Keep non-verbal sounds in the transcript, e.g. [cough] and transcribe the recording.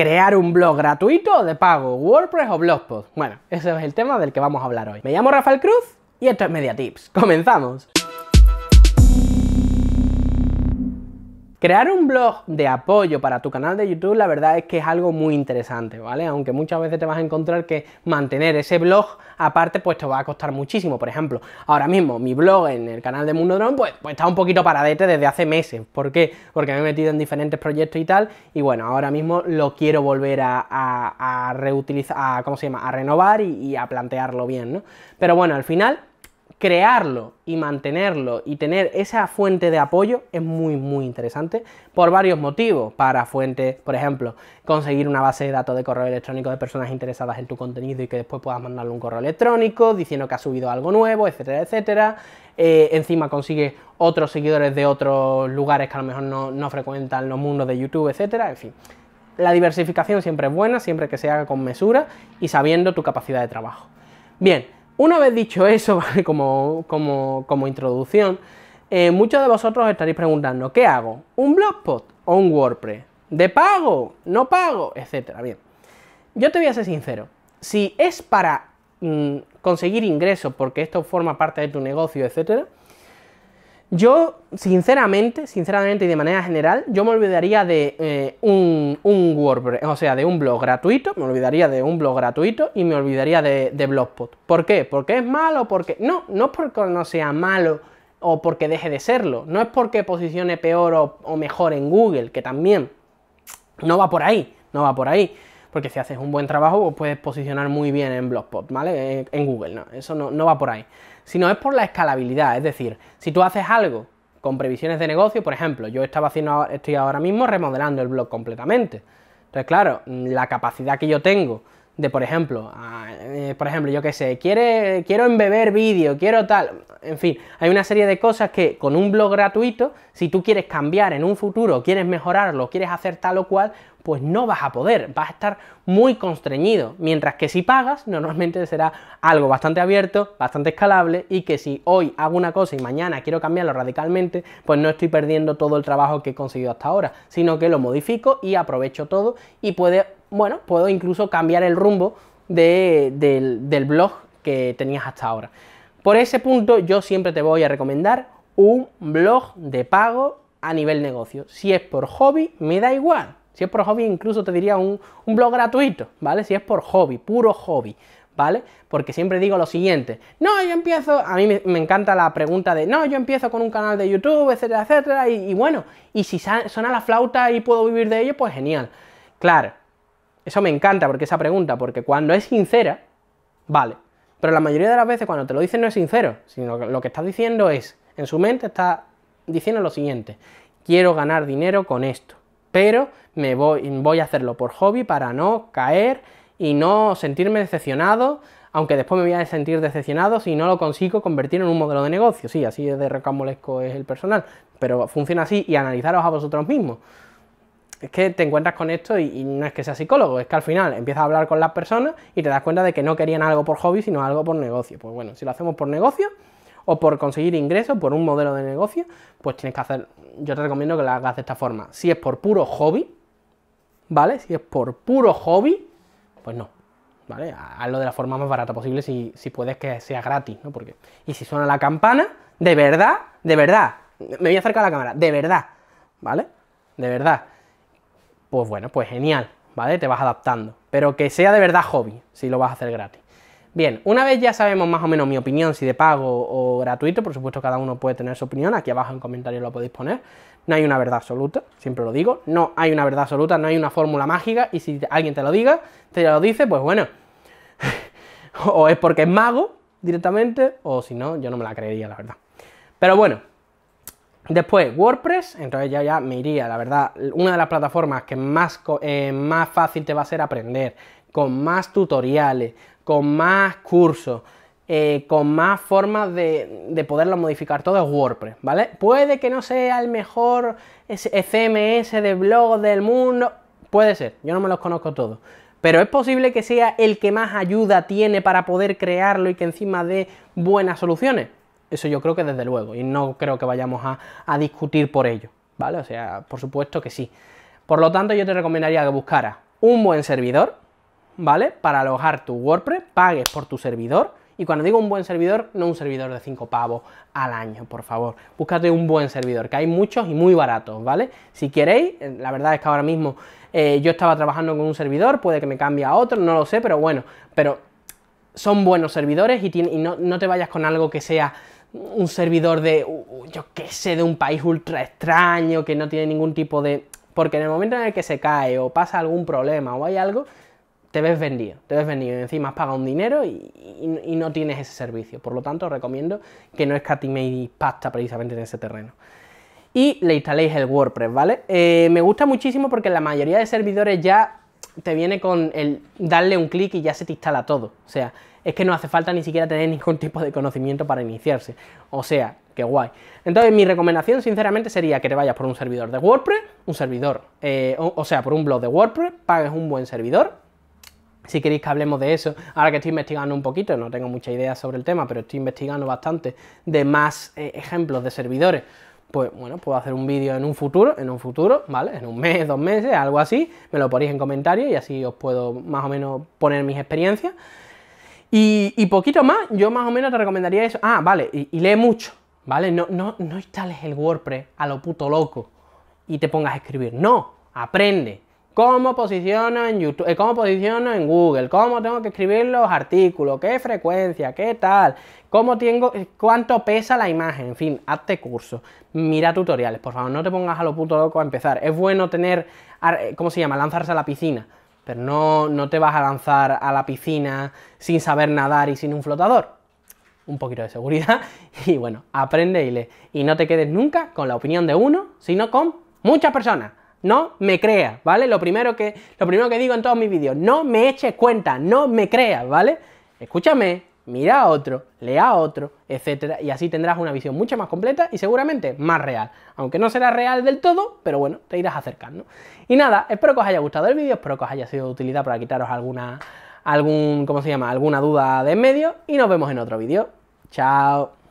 crear un blog gratuito o de pago, WordPress o Blogspot. Bueno, ese es el tema del que vamos a hablar hoy. Me llamo Rafael Cruz y esto es Media Tips. ¡Comenzamos! Crear un blog de apoyo para tu canal de YouTube, la verdad es que es algo muy interesante, ¿vale? Aunque muchas veces te vas a encontrar que mantener ese blog aparte, pues te va a costar muchísimo. Por ejemplo, ahora mismo mi blog en el canal de Mundo Drone, pues, pues está un poquito paradete desde hace meses. ¿Por qué? Porque me he metido en diferentes proyectos y tal. Y bueno, ahora mismo lo quiero volver a, reutilizar, a, ¿cómo se llama? A renovar y, y a plantearlo bien, ¿no? Pero bueno, al final crearlo y mantenerlo y tener esa fuente de apoyo es muy muy interesante por varios motivos. Para fuentes, por ejemplo, conseguir una base de datos de correo electrónico de personas interesadas en tu contenido y que después puedas mandarle un correo electrónico diciendo que has subido algo nuevo, etcétera, etcétera. Eh, encima consigues otros seguidores de otros lugares que a lo mejor no, no frecuentan los mundos de YouTube, etcétera. En fin, la diversificación siempre es buena, siempre que se haga con mesura y sabiendo tu capacidad de trabajo. Bien, una vez dicho eso, [laughs] ¿vale? como, como, introducción, eh, muchos de vosotros estaréis preguntando, ¿qué hago? ¿Un blogspot o un WordPress? ¿De pago? ¿No pago? Etcétera. Bien, yo te voy a ser sincero. Si es para mm, conseguir ingresos porque esto forma parte de tu negocio, etcétera, yo, sinceramente, sinceramente y de manera general, yo me olvidaría de eh, un, WordPress, o sea, de un blog gratuito, me olvidaría de un blog gratuito y me olvidaría de, de Blogspot. ¿Por qué? ¿Porque es malo? Porque. No, no es porque no sea malo o porque deje de serlo. No es porque posicione peor o mejor en Google, que también. No va por ahí, no va por ahí porque si haces un buen trabajo pues puedes posicionar muy bien en Blogspot, ¿vale? En Google, no, eso no, no va por ahí. Sino es por la escalabilidad, es decir, si tú haces algo con previsiones de negocio, por ejemplo, yo estaba haciendo, estoy ahora mismo remodelando el blog completamente. Entonces, claro, mm, la capacidad que yo tengo de, por ejemplo, ah, eh, por ejemplo, yo qué sé, quiere, quiero embeber vídeo, quiero tal, en fin, hay una serie de cosas que con un blog gratuito, si tú quieres cambiar en un futuro, quieres mejorarlo, quieres hacer tal o cual, pues no vas a poder, vas a estar muy constreñido, mientras que si pagas, normalmente será algo bastante abierto, bastante escalable y que si hoy hago una cosa y mañana quiero cambiarlo radicalmente, pues no estoy perdiendo todo el trabajo que he conseguido hasta ahora, sino que lo modifico y aprovecho todo y puede bueno, puedo incluso cambiar el rumbo del, blog que tenías hasta ahora. Por ese punto yo siempre te voy a recomendar un blog de pago a nivel negocio. Si es por hobby, me da igual. Si es por hobby, incluso te diría un, blog gratuito, ¿vale? Si es por hobby, puro hobby, ¿vale? Porque siempre digo lo siguiente, no, yo empiezo, a mí me, encanta la pregunta de, no, yo empiezo con un canal de YouTube, etcétera, etcétera, y, y bueno, y si suena la flauta y puedo vivir de ello, pues genial. Claro, eso me encanta porque esa pregunta, porque cuando es sincera, vale. Pero la mayoría de las veces cuando te lo dicen no es sincero, sino que lo que estás diciendo es, en su mente está diciendo lo siguiente, quiero ganar dinero con esto, pero me voy, voy a hacerlo por hobby para no caer y no sentirme decepcionado, aunque después me voy a sentir decepcionado si no lo consigo convertir en un modelo de negocio. Sí, así de recambolesco es el personal, pero funciona así y analizaros a vosotros mismos es que te encuentras con esto y, no es que sea psicólogo, es que al final empiezas a hablar con las personas y te das cuenta de que no querían algo por hobby, sino algo por negocio. Pues bueno, si lo hacemos por negocio o por conseguir ingresos, por un modelo de negocio, pues tienes que hacer, yo te recomiendo que lo hagas de esta forma. Si es por puro hobby, ¿vale? Si es por puro hobby, pues no. ¿Vale? Hazlo de la forma más barata posible si, si puedes que sea gratis, ¿no? Porque, y si suena la campana, de verdad, de verdad, me voy a acercar a la cámara, de verdad, ¿vale? De verdad pues bueno, pues genial, ¿vale? Te vas adaptando, pero que sea de verdad hobby, si lo vas a hacer gratis. Bien, una vez ya sabemos más o menos mi opinión, si de pago o gratuito, por supuesto cada uno puede tener su opinión, aquí abajo en comentarios lo podéis poner, no hay una verdad absoluta, siempre lo digo, no hay una verdad absoluta, no hay una fórmula mágica, y si alguien te lo diga, te lo dice, pues bueno, [laughs] o es porque es mago directamente, o si no, yo no me la creería, la verdad. Pero bueno, Después, WordPress, entonces ya, ya me iría, la verdad, una de las plataformas que más, eh, fácil te va a ser aprender, con más tutoriales, con más cursos, eh, con más formas de, de poderlo modificar todo es WordPress, ¿vale? Puede que no sea el mejor CMS de blog del mundo, puede ser, yo no me los conozco todos, pero es posible que sea el que más ayuda tiene para poder crearlo y que encima dé buenas soluciones. Eso yo creo que desde luego, y no creo que vayamos a, a discutir por ello, ¿vale? O sea, por supuesto que sí. Por lo tanto, yo te recomendaría que buscaras un buen servidor, ¿vale? Para alojar tu WordPress, pagues por tu servidor, y cuando digo un buen servidor, no un servidor de 5 pavos al año, por favor. Búscate un buen servidor, que hay muchos y muy baratos, ¿vale? Si queréis, eh, la verdad es que ahora mismo eh, yo estaba trabajando con un servidor, puede que me cambie a otro, no lo sé, pero bueno, pero son buenos servidores y, y no, no, te vayas con algo que sea un servidor de, yo qué sé, de un país ultra extraño que no tiene ningún tipo de... Porque en el momento en el que se cae o pasa algún problema o hay algo, te ves vendido, te ves vendido. Y encima has pagado un dinero y, no tienes ese servicio. Por lo tanto, os recomiendo que no escatiméis pasta precisamente en ese terreno. Y le instaléis el WordPress, ¿vale? Eh, me gusta muchísimo porque la mayoría de servidores ya te viene con el darle un clic y ya se te instala todo. O sea, es que no hace falta ni siquiera tener [laughs] ningún tipo de conocimiento para iniciarse. O sea, qué guay. Entonces, mi recomendación, sinceramente, sería que te vayas por un servidor de WordPress, un servidor, eh, o, sea, por un blog de WordPress, pagues un buen servidor, si queréis que hablemos de eso, ahora que estoy investigando un poquito, no tengo mucha idea sobre el tema, pero estoy investigando bastante de más eh, ejemplos de servidores pues bueno, puedo hacer un vídeo en un futuro, en un futuro, ¿vale? En un mes, dos meses, algo así, me lo ponéis en comentarios y así os puedo más o menos poner mis experiencias. Y, poquito más, yo más o menos te recomendaría eso. Ah, vale, y, lee mucho, ¿vale? No, no, no instales el WordPress a lo puto loco y te pongas a escribir, no, aprende, cómo posiciono en YouTube, eh, cómo posiciono en Google, cómo tengo que escribir los artículos, qué frecuencia, qué tal, cómo tengo, eh, cuánto pesa la imagen, en fin, hazte curso, mira tutoriales, por favor, no te pongas a lo puto loco a empezar. Es bueno tener, eh, ¿cómo se llama? Lanzarse a la piscina, pero no, no te vas a lanzar a la piscina sin saber nadar y sin un flotador. Un poquito de seguridad [laughs] y bueno, aprende y lee. Y no te quedes nunca con la opinión de uno, sino con muchas personas. No me creas, ¿vale? Lo primero, que, lo primero que digo en todos mis vídeos, no me eches cuenta, no me creas, ¿vale? Escúchame, mira a otro, lea a otro, etcétera, y así tendrás una visión mucho más completa y seguramente más real. Aunque no será real del todo, pero bueno, te irás acercando. Y nada, espero que os haya gustado el vídeo, espero que os haya sido de utilidad para quitaros alguna, algún, se llama? alguna duda de en medio y nos vemos en otro vídeo. Chao.